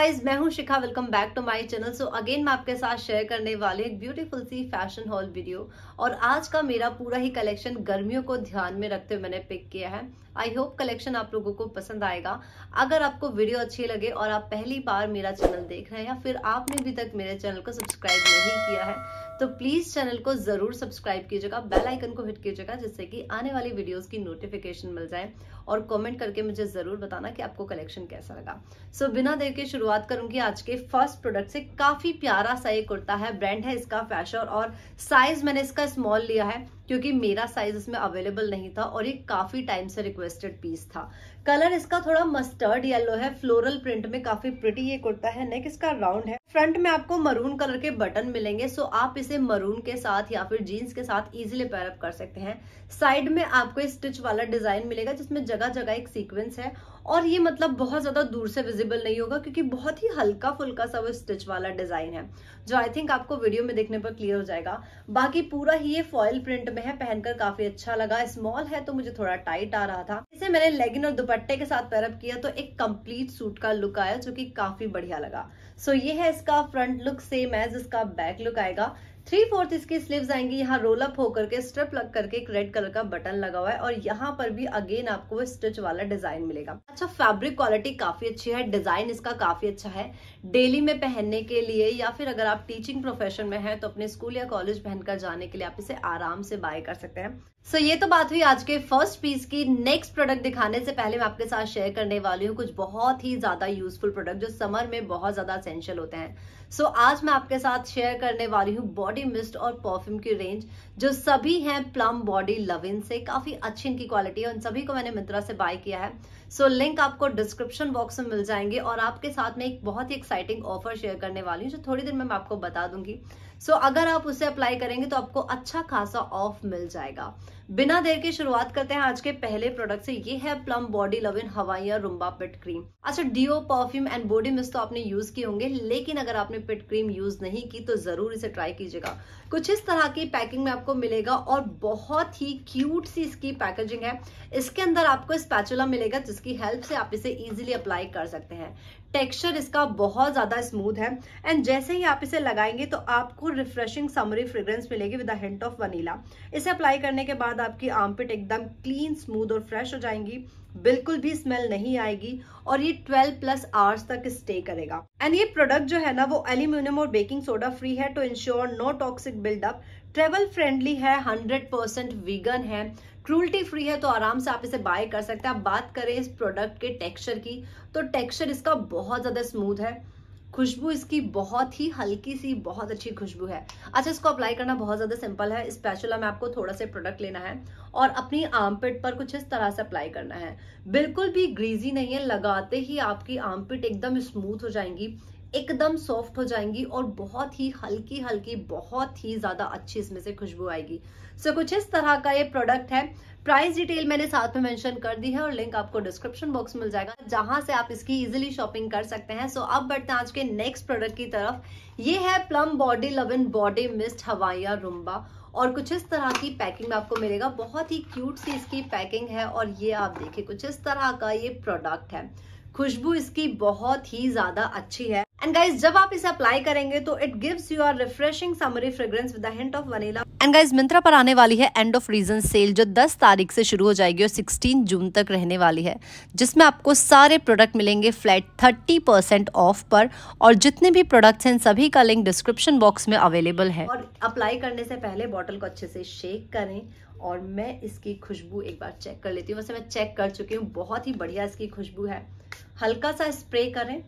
guys मैं हूं Shikha welcome back to my channel so again मैं आपके साथ शेयर करने वाली एक ब्यूटीफुल सी फैशन हॉल वीडियो और आज का मेरा पूरा ही कलेक्शन गर्मियों को ध्यान में रखते हुए मैंने पिक किया है आई होप कलेक्शन आप लोगों को पसंद आएगा अगर आपको वीडियो अच्छी लगे और आप पहली बार मेरा चैनल देख रहे हैं या फिर आपने अभी तक मेरे चैनल को सब्सक्राइब नहीं किया है तो प्लीज चैनल को जरूर सब्सक्राइब कीजिएगा बेल आइकन को हिट कीजिएगा जिससे कि आने वाली वीडियोस की नोटिफिकेशन मिल जाए और कमेंट करके मुझे जरूर बताना कि आपको कलेक्शन कैसा लगा सो so, बिना देर के शुरुआत करूंगी आज के फर्स्ट प्रोडक्ट से काफी प्यारा सा ये कुर्ता है ब्रांड है इसका फैशन और साइज मैंने इसका स्मॉल लिया है क्योंकि मेरा साइज इसमें अवेलेबल नहीं था और ये काफी टाइम से रिक्वेस्टेड पीस था कलर इसका थोड़ा मस्टर्ड येलो है फ्लोरल प्रिंट में काफी प्रिटी ये कुर्ता है नेक इसका राउंड है फ्रंट में आपको मरून कलर के बटन मिलेंगे सो आप इसे मरून के साथ या फिर जीन्स के साथ इजिली पैरअप कर सकते हैं साइड में आपको स्टिच वाला डिजाइन मिलेगा जिसमें जगह जगह एक सीक्वेंस है और ये मतलब बहुत ज़्यादा दूर से विजिबल नहीं होगा क्योंकि बहुत ही हल्का फुल्का सा वो स्टिच वाला डिज़ाइन है जो आई थिंक आपको वीडियो में देखने पर क्लियर हो जाएगा बाकी पूरा ही ये फॉयल प्रिंट में है पहनकर काफ़ी अच्छा लगा स्मॉल है तो मुझे थोड़ा टाइट आ रहा था इसे मैंने लेगिन और दुपट्टे के साथ पैरअप किया तो एक कम्प्लीट सूट का लुक आया जो की काफ़ी बढ़िया लगा सो so, ये है इसका फ्रंट लुक सेम एज इसका बैक लुक आएगा थ्री फोर्थ इसकी स्लीव्स आएंगी यहाँ रोल अप होकर के स्ट्रिप लग करके एक रेड कलर का बटन लगा हुआ है और यहाँ पर भी अगेन आपको वो स्टिच वाला डिजाइन मिलेगा अच्छा फैब्रिक क्वालिटी काफी अच्छी है डिजाइन इसका काफी अच्छा है डेली में पहनने के लिए या फिर अगर आप टीचिंग प्रोफेशन में है तो अपने स्कूल या कॉलेज पहनकर जाने के लिए आप इसे आराम से बाय कर सकते हैं सो so, ये तो बात हुई आज के फर्स्ट पीस की नेक्स्ट प्रोडक्ट दिखाने से पहले मैं आपके साथ शेयर करने वाली हूँ कुछ बहुत ही ज्यादा यूजफुल प्रोडक्ट जो समर में बहुत ज्यादा असेंशियल होते हैं सो so, आज मैं आपके साथ शेयर करने वाली हूँ बॉडी बॉडी मिस्ट और परफ्यूम की रेंज जो सभी हैं प्लम बॉडी लविन से काफी अच्छी इनकी क्वालिटी है उन सभी को मैंने मिंत्रा से बाय किया है सो so, लिंक आपको डिस्क्रिप्शन बॉक्स में मिल जाएंगे और आपके साथ में एक बहुत ही एक्साइटिंग ऑफर शेयर करने वाली हूँ जो थोड़ी देर में मैं आपको बता दूंगी सो so, अगर आप उसे अप्लाई करेंगे तो आपको अच्छा खासा ऑफ मिल जाएगा बिना देर के शुरुआत करते हैं आज के पहले प्रोडक्ट से ये है plum body love in Hawaiian rumba pit cream अच्छा deo perfume and body mist तो आपने यूज किए होंगे लेकिन अगर आपने पिट क्रीम यूज नहीं की तो जरूर इसे ट्राई कीजिएगा कुछ इस तरह की पैकिंग में आपको मिलेगा और बहुत ही क्यूट सी इसकी पैकेजिंग है इसके अंदर आपको स्पैचुला मिलेगा जिसकी हेल्प से आप इसे इजिली अप्लाई कर सकते हैं टेक्सचर इसका बहुत ज़्यादा स्मूथ है एंड जैसे ही आप इसे लगाएंगे तो आपको रिफ्रेशिंग समरी फ्रेग्रेंस मिलेगी with a hint of vanilla इसे अप्लाई करने के बाद आपकी आर्मपिट एकदम क्लीन स्मूथ और फ्रेश हो जाएंगी बिल्कुल भी स्मेल नहीं आएगी और ये 12 प्लस आवर्स तक स्टे करेगा एंड ये प्रोडक्ट जो है ना वो एल्यूमिनियम और बेकिंग सोडा फ्री है टू तो ensure no toxic buildup travel friendly है हंड्रेड परसेंट वीगन है क्रूल्टी फ्री है तो आराम से आप इसे बाय कर सकते हैं आप बात करें इस प्रोडक्ट के टेक्सचर की तो टेक्सचर इसका बहुत ज़्यादा स्मूथ है खुशबू इसकी बहुत ही हल्की सी बहुत अच्छी खुशबू है अच्छा इसको अप्लाई करना बहुत ज़्यादा सिंपल है स्पैचुला में आपको थोड़ा सा प्रोडक्ट लेना है और अपनी आर्मपिट पर कुछ इस तरह से अप्लाई करना है बिल्कुल भी ग्रीजी नहीं है लगाते ही आपकी आर्मपिट एकदम स्मूथ हो जाएंगी एकदम सॉफ्ट हो जाएंगी और बहुत ही हल्की हल्की बहुत ही ज्यादा अच्छी इसमें से खुशबू आएगी सो so, कुछ इस तरह का ये प्रोडक्ट है प्राइस डिटेल मैंने साथ में मेंशन कर दी है और लिंक आपको डिस्क्रिप्शन बॉक्स मिल जाएगा जहां से आप इसकी इजिली शॉपिंग कर सकते हैं सो so, अब बढ़ते हैं आज के नेक्स्ट प्रोडक्ट की तरफ ये है plum body lovin body mist Hawaiian rumba और कुछ इस तरह की पैकिंग में आपको मिलेगा बहुत ही क्यूट सी इसकी पैकिंग है और ये आप देखिए कुछ इस तरह का ये प्रोडक्ट है खुशबू इसकी बहुत ही ज्यादा अच्छी है एंड गाइज जब आप इसे अप्लाई करेंगे तो it gives you a refreshing summery fragrance with hint of vanilla and guys Myntra पर आने वाली है एंड ऑफ रीजन सेल जो 10 तारीख से शुरू हो जाएगी और 16 जून तक रहने वाली है जिसमें आपको सारे प्रोडक्ट मिलेंगे फ्लैट 30 परसेंट ऑफ पर और जितने भी प्रोडक्ट्स हैं सभी का लिंक डिस्क्रिप्शन बॉक्स में अवेलेबल है और अप्लाई करने से पहले बॉटल को अच्छे से शेक करें और मैं इसकी खुशबू एक बार चेक कर लेती हूँ वैसे मैं चेक कर चुकी हूँ बहुत ही बढ़िया इसकी खुशबू है हल्का सा स्प्रे करें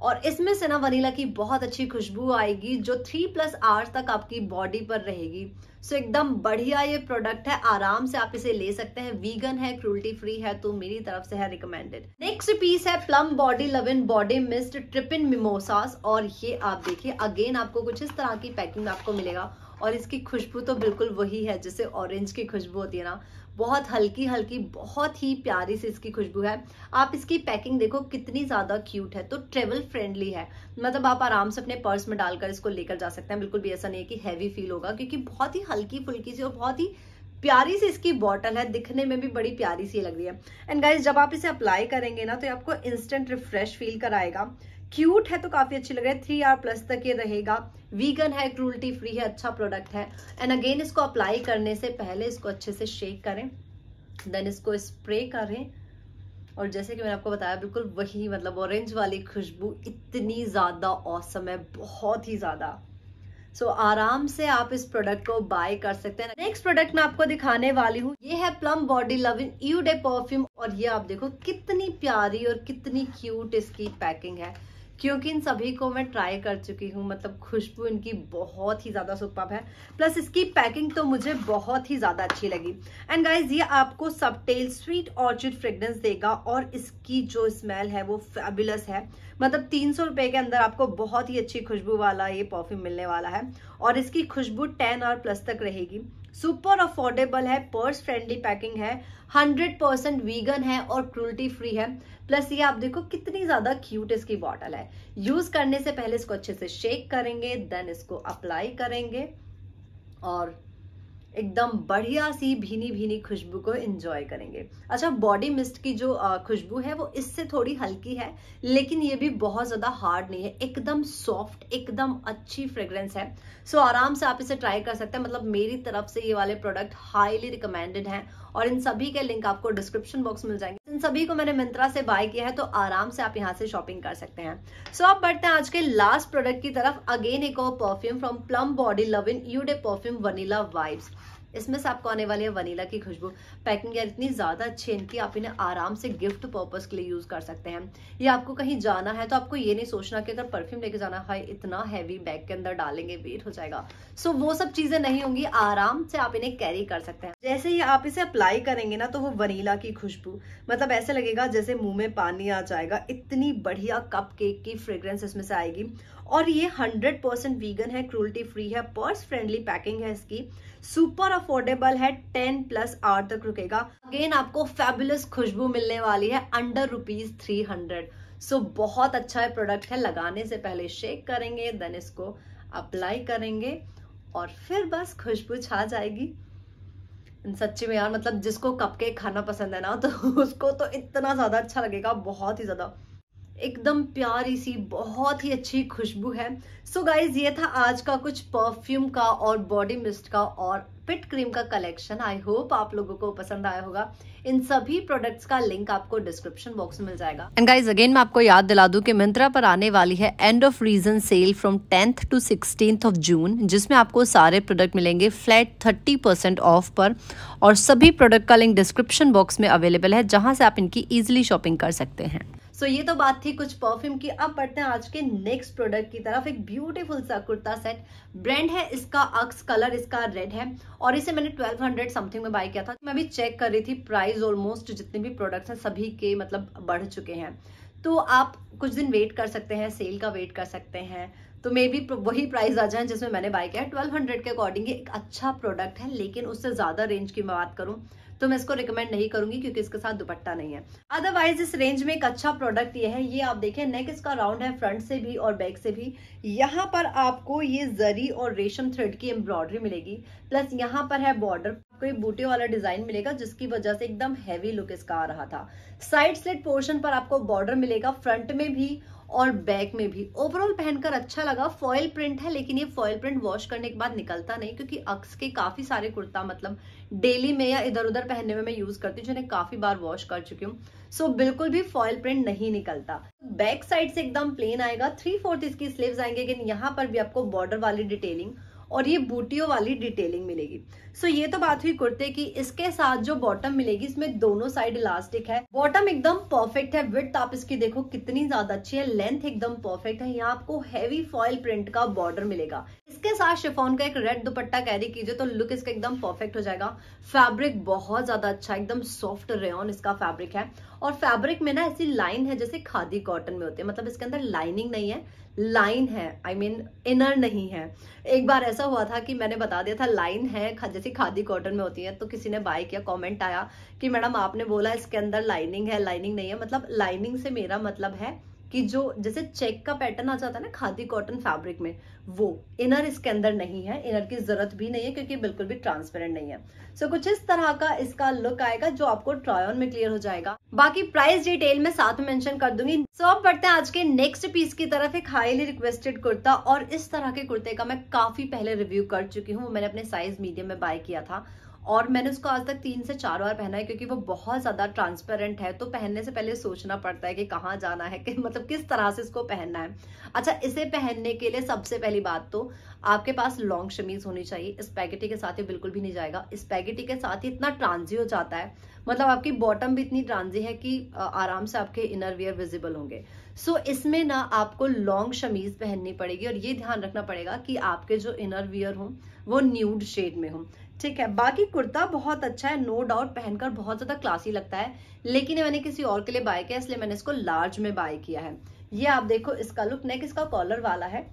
और इसमें से ना वनीला की बहुत अच्छी खुशबू आएगी जो थ्री प्लस आवर्स तक आपकी बॉडी पर रहेगी सो so, एकदम बढ़िया ये प्रोडक्ट है आराम से आप इसे ले सकते हैं वीगन है क्रूल्टी फ्री है तो मेरी तरफ से है रिकमेंडेड नेक्स्ट पीस है plum body love in body mist trippin mimosas और ये आप देखिए अगेन आपको कुछ इस तरह की पैकिंग आपको मिलेगा और इसकी खुशबू तो बिल्कुल वही है जैसे ऑरेंज की खुशबू होती है ना बहुत हल्की हल्की बहुत ही प्यारी सी इसकी खुशबू है आप इसकी पैकिंग देखो कितनी ज़्यादा क्यूट है तो ट्रेवल फ्रेंडली है मतलब आप आराम से अपने पर्स में डालकर इसको लेकर जा सकते हैं बिल्कुल भी ऐसा नहीं है कि हैवी फील होगा क्योंकि बहुत ही हल्की फुल्की सी और बहुत ही प्यारी सी इसकी बॉटल है दिखने में भी बड़ी प्यारी सी लग रही है एंड गाइज जब आप इसे अप्लाई करेंगे ना तो आपको इंस्टेंट रिफ्रेश फील कराएगा क्यूट है तो काफी अच्छी लग रही है थ्री आर प्लस तक ये रहेगा वीगन है क्रूल्टी फ्री है अच्छा प्रोडक्ट है एंड अगेन इसको अप्लाई करने से पहले इसको अच्छे से शेक करें देन इसको स्प्रे करें और जैसे कि मैंने आपको बताया बिल्कुल वही मतलब ऑरेंज वाली खुशबू इतनी ज़्यादा औसम है बहुत ही ज़्यादा सो so, आराम से आप इस प्रोडक्ट को बाय कर सकते हैं नेक्स्ट प्रोडक्ट मैं आपको दिखाने वाली हूँ ये है plum body love in you day perfume और ये आप देखो कितनी प्यारी और कितनी क्यूट इसकी पैकिंग है क्योंकि इन सभी को मैं ट्राई कर चुकी हूँ मतलब खुशबू इनकी बहुत ही ज़्यादा सुपब है प्लस इसकी पैकिंग तो मुझे बहुत ही ज़्यादा अच्छी लगी एंड गाइज ये आपको टेल स्वीट ऑर्चिड फ्रेगनेंस देगा और इसकी जो स्मेल है वो फेबुलस है मतलब तीन सौ के अंदर आपको बहुत ही अच्छी खुशबू वाला ये परफ्यूम मिलने वाला है और इसकी खुशबू टेन और प्लस तक रहेगी सुपर अफोर्डेबल है पर्स फ्रेंडली पैकिंग है 100% वीगन है और क्रूल्टी फ्री है प्लस ये आप देखो कितनी ज्यादा क्यूट इसकी बॉटल है यूज करने से पहले इसको अच्छे से शेक करेंगे देन इसको अप्लाई करेंगे और एकदम बढ़िया सी भीनी भीनी खुशबू को एंजॉय करेंगे अच्छा बॉडी मिस्ट की जो खुशबू है वो इससे थोड़ी हल्की है लेकिन ये भी बहुत ज़्यादा हार्ड नहीं है एकदम सॉफ्ट एकदम अच्छी फ्रेग्रेंस है सो आराम से आप इसे ट्राई कर सकते हैं मतलब मेरी तरफ से ये वाले प्रोडक्ट हाईली रिकमेंडेड हैं और इन सभी के लिंक आपको डिस्क्रिप्शन बॉक्स मिल जाएंगे इन सभी को मैंने मिंत्रा से बाय किया है तो आराम से आप यहाँ से शॉपिंग कर सकते हैं सो so, आप बढ़ते हैं आज के लास्ट प्रोडक्ट की तरफ अगेन एक और perfume from plum body love in you day perfume vanilla vibes इसमें से आपको आने वाली है वनीला की खुशबू पैकिंग यार इतनी ज़्यादा अच्छी है इनकी आप इन्हें आराम से गिफ्ट पर्पज़ के लिए यूज़ कर सकते हैं या आपको कहीं जाना है तो आपको ये नहीं सोचना कि अगर परफ्यूम लेके जाना है इतना हैवी बैग के अंदर डालेंगे वेट हो जाएगा सो वो सब चीज़ें नहीं होंगी आराम से आप इन्हें कैरी कर सकते हैं जैसे ही आप इसे अप्लाई करेंगे ना तो वो वनीला की खुशबू मतलब ऐसे लगेगा जैसे मुंह में पानी आ जाएगा इतनी बढ़िया कप केक की फ्रेग्रेंस इसमें से आएगी और ये 100 परसेंट वीगन है क्रूल्टी फ्री है पर्स फ्रेंडली पैकिंग है इसकी सुपर अफोर्डेबल है 10 प्लस आर तक रुकेगा अगेन आपको फेबुलस खुशबू मिलने वाली है under rupees three hundred so बहुत अच्छा प्रोडक्ट है लगाने से पहले शेक करेंगे देन इसको अप्लाई करेंगे और फिर बस खुशबू छा जाएगी सच्ची में यार मतलब जिसको कपकेक खाना पसंद है ना तो उसको तो इतना ज़्यादा अच्छा लगेगा बहुत ही ज़्यादा एकदम प्यारी सी बहुत ही अच्छी खुशबू है सो so गाइज ये था आज का कुछ परफ्यूम का और बॉडी मिस्ट का और पिट क्रीम का कलेक्शन आई होप आप लोगों को पसंद आया होगा इन सभी प्रोडक्ट्स का लिंक आपको डिस्क्रिप्शन बॉक्स में मिल जाएगा एंड गाइज अगेन मैं आपको याद दिला दूं कि मिंत्रा पर आने वाली है end of reason sale from tenth to sixteen of June जिसमें आपको सारे प्रोडक्ट मिलेंगे फ्लैट थर्टी परसेंट ऑफ पर और सभी प्रोडक्ट का लिंक डिस्क्रिप्शन बॉक्स में अवेलेबल है जहाँ से आप इनकी इजिली शॉपिंग कर सकते हैं सो so, ये तो बात थी कुछ परफ्यूम की अब पढ़ते हैं आज के नेक्स्ट प्रोडक्ट की तरफ एक ब्यूटीफुल सा कुर्ता सेट ब्रांड है इसका अक्स कलर इसका रेड है और इसे मैंने 1200 समथिंग में बाय किया था मैं भी चेक कर रही थी प्राइस ऑलमोस्ट जितने भी प्रोडक्ट्स हैं सभी के मतलब बढ़ चुके हैं तो आप कुछ दिन वेट कर सकते हैं सेल का वेट कर सकते हैं तो मे बी वही प्राइस आ जाए जिसमें मैंने बाय किया है ट्वेल्व हंड्रेड के अकॉर्डिंग एक अच्छा प्रोडक्ट है लेकिन उससे ज़्यादा रेंज की मैं बात करूँ तो मैं इसको रिकमेंड नहीं करूंगी क्योंकि इसके साथ दुपट्टा नहीं है अदरवाइज इस रेंज में एक अच्छा प्रोडक्ट ये है ये आप देखें नेक इसका राउंड है फ्रंट से भी और बैक से भी यहाँ पर आपको ये जरी और रेशम थ्रेड की एम्ब्रॉयडरी मिलेगी प्लस यहाँ पर है बॉर्डर आपको बूटे वाला डिजाइन मिलेगा जिसकी वजह से एकदम हैवी लुक इसका आ रहा था साइड स्लिट पोर्शन पर आपको बॉर्डर मिलेगा फ्रंट में भी और बैक में भी ओवरऑल पहनकर अच्छा लगा फॉयल प्रिंट है लेकिन ये फॉयल प्रिंट वॉश करने के बाद निकलता नहीं क्योंकि अक्स के काफी सारे कुर्ता मतलब डेली में या इधर उधर पहनने में मैं यूज करती हूँ जिन्हें काफी बार वॉश कर चुकी हूँ सो so, बिल्कुल भी फॉयल प्रिंट नहीं निकलता बैक साइड से एकदम प्लेन आएगा थ्री फोर्थ इसकी स्लीव आएंगे लेकिन यहाँ पर भी आपको बॉर्डर वाली डिटेलिंग और ये बूटियों वाली डिटेलिंग मिलेगी सो ये तो बात हुई कुर्ते की इसके साथ जो बॉटम मिलेगी इसमें दोनों साइड इलास्टिक है बॉटम एकदम परफेक्ट है विथ आप इसकी देखो कितनी ज्यादा अच्छी है लेंथ एकदम परफेक्ट है यहाँ आपको हैवी फॉइल प्रिंट का बॉर्डर मिलेगा इसके साथ शिफॉन का एक रेड दुपट्टा कैरी कीजिए तो लुक इसका एकदम परफेक्ट हो जाएगा फैब्रिक बहुत ज्यादा अच्छा एकदम सॉफ्ट रेन इसका फैब्रिक है और फैब्रिक में ना ऐसी लाइन है जैसे खादी कॉटन में होते हैं मतलब इसके अंदर लाइनिंग नहीं है लाइन है आई मीन इनर नहीं है एक बार ऐसा हुआ था कि मैंने बता दिया था लाइन है जैसे खादी कॉटन में होती है तो किसी ने बाय किया कॉमेंट आया कि मैडम आपने बोला इसके अंदर लाइनिंग है लाइनिंग नहीं है मतलब लाइनिंग से मेरा मतलब है कि जो जैसे चेक का पैटर्न आ जाता है ना खादी कॉटन फैब्रिक में वो इनर इसके अंदर नहीं है इनर की जरूरत भी नहीं है क्योंकि बिल्कुल भी ट्रांसपेरेंट नहीं है सो so, कुछ इस तरह का इसका लुक आएगा जो आपको ट्रायन में क्लियर हो जाएगा बाकी प्राइस डिटेल में साथ मेंशन कर दूंगी सो so, अब बढ़ते हैं आज के नेक्स्ट पीस की तरफ एक हाईली रिक्वेस्टेड कुर्ता और इस तरह के कुर्ते का मैं काफी पहले रिव्यू कर चुकी हूँ मैंने अपने साइज मीडियम में बाय किया था और मैंने उसको आज तक तीन से चार बार पहना है क्योंकि वो बहुत ज़्यादा ट्रांसपेरेंट है तो पहनने से पहले सोचना पड़ता है कि कहाँ जाना है कि मतलब किस तरह से इसको पहनना है अच्छा इसे पहनने के लिए सबसे पहली बात तो आपके पास लॉन्ग शमीज होनी चाहिए स्पैगेटी के साथ ये बिल्कुल भी नहीं जाएगा स्पैगेटी के साथ ही इतना ट्रांजी हो जाता है मतलब आपकी बॉटम भी इतनी ट्रांजी है कि आराम से आपके इनर वियर विजिबल होंगे सो so, इसमें ना आपको लॉन्ग शमीज पहननी पड़ेगी और ये ध्यान रखना पड़ेगा कि आपके जो इनर वियर हों वो न्यूड शेड में हों ठीक है बाकी कुर्ता बहुत अच्छा है नो डाउट पहनकर बहुत ज्यादा क्लासी लगता है लेकिन मैंने किसी और के लिए बाय किया इसलिए मैंने इसको लार्ज में बाय किया है ये आप देखो इसका लुक नेक इसका कॉलर वाला है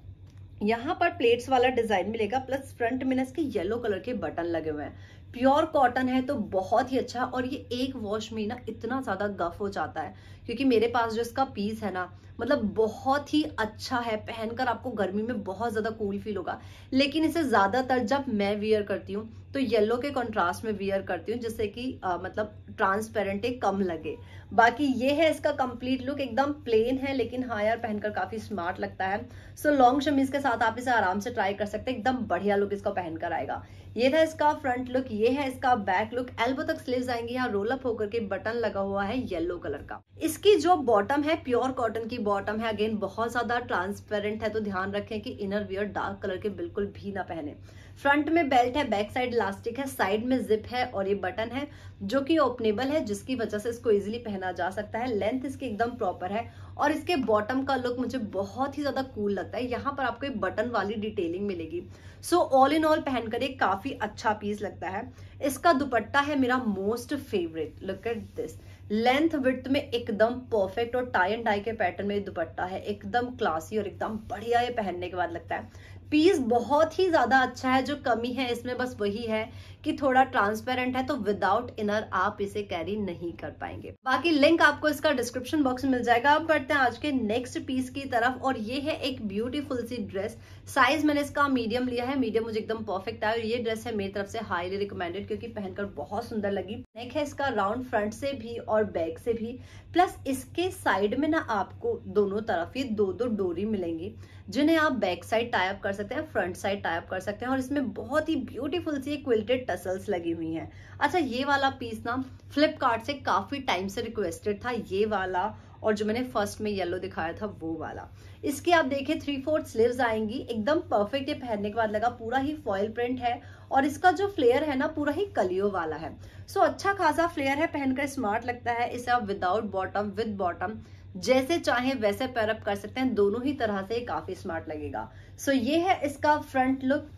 यहाँ पर प्लेट्स वाला डिजाइन मिलेगा प्लस फ्रंट में ना इसके येलो कलर के बटन लगे हुए हैं प्योर कॉटन है तो बहुत ही अच्छा और ये एक वॉश में ना इतना ज़्यादा गफ हो जाता है क्योंकि मेरे पास जो इसका पीस है ना मतलब बहुत ही अच्छा है पहनकर आपको गर्मी में बहुत ज़्यादा कूल फील होगा लेकिन इसे ज़्यादातर जब मैं वियर करती हूँ तो येलो के कंट्रास्ट में वियर करती हूँ जिससे कि आ, मतलब ट्रांसपेरेंट एक कम लगे बाकी ये है इसका कंप्लीट लुक एकदम प्लेन है लेकिन हाँ यार पहनकर काफ़ी स्मार्ट लगता है सो लॉन्ग शमीज के साथ आप इसे आराम से ट्राई कर सकते हैं एकदम बढ़िया लुक इसका पहनकर आएगा ये था इसका फ्रंट लुक ये है इसका बैक लुक एल्बो तक स्लीव आएंगे यहाँ रोल अप होकर के बटन लगा हुआ है येलो कलर का इसकी जो बॉटम है प्योर कॉटन की बॉटम बॉटम है अगेन बहुत ज़्यादा ट्रांसपेरेंट है तो ध्यान रखें कि इनर वियर डार्क कलर के बिल्कुल भी ना पहने फ्रंट में बेल्ट है बैक साइड इलास्टिक है साइड में जिप है और ये बटन है जो कि ओपनेबल है जिसकी वजह से इसको इजिली पहना जा सकता है लेंथ इसकी एकदम प्रॉपर है और इसके बॉटम का लुक मुझे बहुत ही ज़्यादा कूल लगता है यहाँ पर आपको एक बटन वाली डिटेलिंग मिलेगी सो ऑल इन ऑल पहनकर एक काफ़ी अच्छा पीस लगता है इसका दुपट्टा है मेरा most favourite look at this length with में एकदम परफेक्ट और टाई एंड टाई के पैटर्न में दुपट्टा है एकदम क्लासी और एकदम बढ़िया ये पहनने के बाद लगता है पीस बहुत ही ज़्यादा अच्छा है जो कमी है इसमें बस वही है कि थोड़ा ट्रांसपेरेंट है तो विदाउट इनर आप इसे कैरी नहीं कर पाएंगे बाकी लिंक आपको इसका डिस्क्रिप्शन बॉक्स में मिल जाएगा अब बढ़ते हैं आज के नेक्स्ट पीस की तरफ और ये है एक ब्यूटीफुल सी ड्रेस साइज मैंने इसका मीडियम लिया है मीडियम मुझे एकदम परफेक्ट आया और ये ड्रेस है मेरी तरफ से हाईली रिकमेंडेड क्योंकि पहनकर बहुत सुंदर लगी नेक है इसका राउंड फ्रंट से भी और बैक से भी प्लस इसके साइड में ना आपको दोनों तरफ ये दो दो डोरी मिलेंगी जिन्हें आप बैक साइड टाइप कर सकते हैं फ्रंट साइड टाइप कर सकते हैं और इसमें बहुत ही ब्यूटीफुल सी क्विल्टेड टसल्स लगी हुई हैं अच्छा ये वाला पीस ना फ्लिपकार्ट से काफी टाइम से रिक्वेस्टेड था ये वाला और जो मैंने फर्स्ट में येलो दिखाया था वो वाला इसके आप देखें थ्री फोर्थ स्लीव्स आएंगी एकदम परफेक्ट ये पहनने के बाद लगा पूरा ही फॉयल प्रिंट है और इसका जो फ्लेयर है ना पूरा ही कलियो वाला है सो so, अच्छा खासा फ्लेयर है पहनकर स्मार्ट लगता है इसे आप विदाउट बॉटम विद बॉटम जैसे चाहे वैसे पैरअप कर सकते हैं दोनों ही तरह से काफी स्मार्ट लगेगा सो so, ये है इसका फ्रंट लुक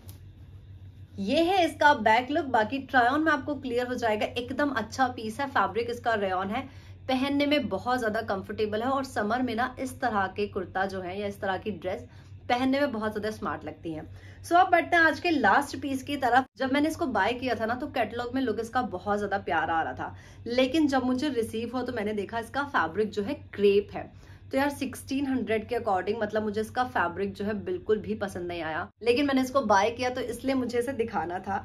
ये है इसका बैक लुक बाकी ट्रायन में आपको क्लियर हो जाएगा एकदम अच्छा पीस है फैब्रिक इसका रेन है पहनने में बहुत ज्यादा कंफर्टेबल है और समर में ना इस तरह के कुर्ता जो है या इस तरह की ड्रेस पहनने में बहुत ज्यादा स्मार्ट लगती हैं सो so, अब बढ़ते हैं आज के लास्ट पीस की तरफ जब मैंने इसको बाय किया था ना तो कैटलॉग में लुक इसका बहुत ज्यादा प्यार आ रहा था लेकिन जब मुझे रिसीव हुआ तो मैंने देखा इसका फैब्रिक जो है क्रेप है तो यार 1600 के अकॉर्डिंग मतलब मुझे इसका फैब्रिक जो है बिल्कुल भी पसंद नहीं आया लेकिन मैंने इसको बाय किया तो इसलिए मुझे इसे दिखाना था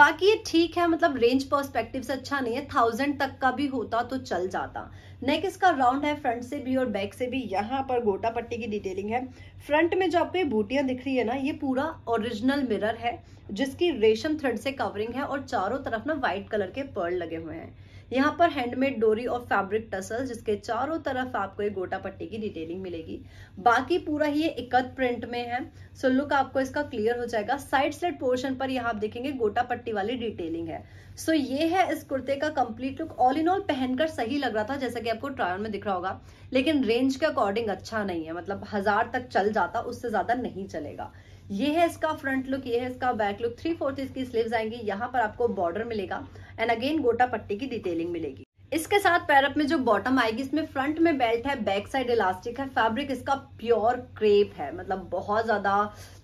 बाकी ये ठीक है मतलब रेंज पर्सपेक्टिव से अच्छा नहीं है थाउजेंड तक का भी होता तो चल जाता नेक इसका राउंड है फ्रंट से भी और बैक से भी यहाँ पर गोटा पट्टी की डिटेलिंग है फ्रंट में जो आपको ये बूटियां दिख रही है ना ये पूरा ओरिजिनल मिरर है जिसकी रेशम थ्रेड से कवरिंग है और चारों तरफ ना व्हाइट कलर के पर्ल लगे हुए हैं यहाँ पर हैंडमेड डोरी और फैब्रिक टसल जिसके चारों तरफ आपको ये गोटा पट्टी की डिटेलिंग मिलेगी बाकी पूरा ही ये इकत प्रिंट में है सो लुक आपको इसका क्लियर हो जाएगा साइड स्लेट पोर्शन पर यहाँ आप देखेंगे गोटा पट्टी वाली डिटेलिंग है सो ये है इस कुर्ते का complete look all in all पहनकर सही लग रहा था जैसा कि आपको ट्रायल में दिख रहा होगा लेकिन रेंज के अकॉर्डिंग अच्छा नहीं है मतलब हजार तक चल जाता उससे ज्यादा नहीं चलेगा ये है इसका फ्रंट लुक ये है इसका बैक लुक थ्री फोर्थ इसकी स्लीव आएंगी यहाँ पर आपको बॉर्डर मिलेगा एंड अगेन गोटा पट्टी की डिटेलिंग मिलेगी इसके साथ पैरअप में जो बॉटम आएगी इसमें फ्रंट में बेल्ट है बैक साइड इलास्टिक है फैब्रिक इसका प्योर क्रेप है मतलब बहुत ज्यादा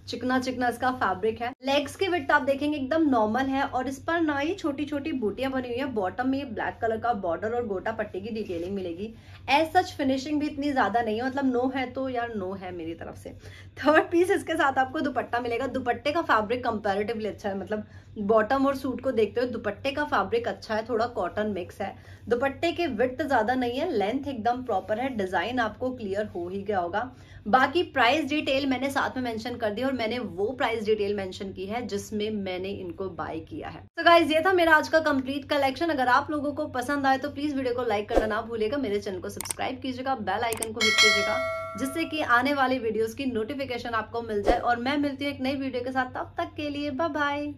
चिकना चिकना इसका फैब्रिक है लेग्स की विट आप देखेंगे एकदम नॉर्मल है और इस पर ना ये छोटी छोटी बूटियां बनी हुई है बॉटम में ये ब्लैक कलर का बॉर्डर और गोटा पट्टी की डिटेलिंग मिलेगी एज सच फिनिशिंग भी इतनी ज्यादा नहीं है मतलब नो है तो यार नो है मेरी तरफ से थर्ड पीस इसके साथ आपको दुपट्टा मिलेगा दुपट्टे का फैब्रिक कंपेरेटिवली अच्छा है मतलब बॉटम और सूट को देखते हुए दुपट्टे का फैब्रिक अच्छा है थोड़ा कॉटन मिक्स है दुपट्टे के विथ ज्यादा नहीं है लेंथ एकदम प्रॉपर है डिजाइन आपको क्लियर हो ही गया होगा बाकी प्राइस डिटेल मैंने साथ में मेंशन कर दी और मैंने वो प्राइस डिटेल मेंशन की है जिसमें मैंने इनको बाय किया है तो so गाइज ये था मेरा आज का कंप्लीट कलेक्शन अगर आप लोगों को पसंद आए तो प्लीज वीडियो को लाइक करना ना भूलेगा मेरे चैनल को सब्सक्राइब कीजिएगा बेल आइकन को हिट कीजिएगा जिससे कि आने वाली वीडियोज की नोटिफिकेशन आपको मिल जाए और मैं मिलती हूँ एक नई वीडियो के साथ तब तक के लिए बाय